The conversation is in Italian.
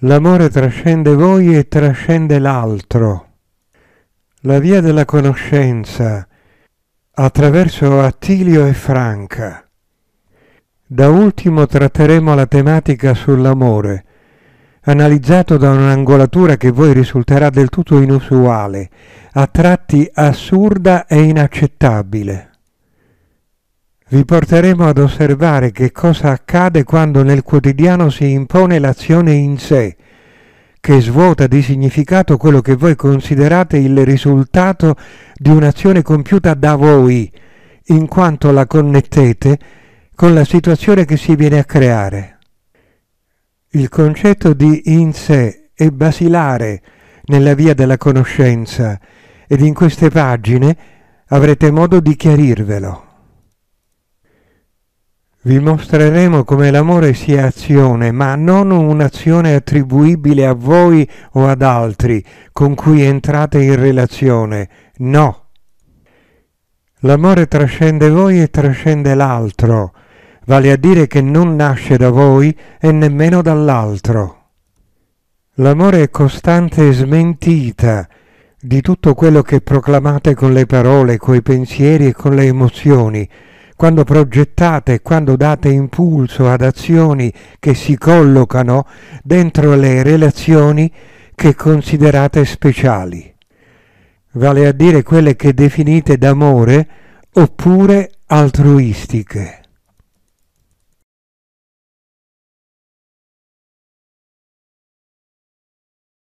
L'amore trascende voi e trascende l'altro. La via della conoscenza attraverso Attilio e Franca. Da ultimo tratteremo la tematica sull'amore, analizzato da un'angolatura che voi risulterà del tutto inusuale, a tratti assurda e inaccettabile. Vi porteremo ad osservare che cosa accade quando nel quotidiano si impone l'azione in sé, che svuota di significato quello che voi considerate il risultato di un'azione compiuta da voi, in quanto la connettete con la situazione che si viene a creare. Il concetto di in sé è basilare nella via della conoscenza ed in queste pagine avrete modo di chiarirvelo. Vi mostreremo come l'amore sia azione, ma non un'azione attribuibile a voi o ad altri con cui entrate in relazione. No. L'amore trascende voi e trascende l'altro, vale a dire che non nasce da voi e nemmeno dall'altro. L'amore è costante e smentita di tutto quello che proclamate con le parole, coi pensieri e con le emozioni, quando progettate e quando date impulso ad azioni che si collocano dentro le relazioni che considerate speciali, vale a dire quelle che definite d'amore oppure altruistiche.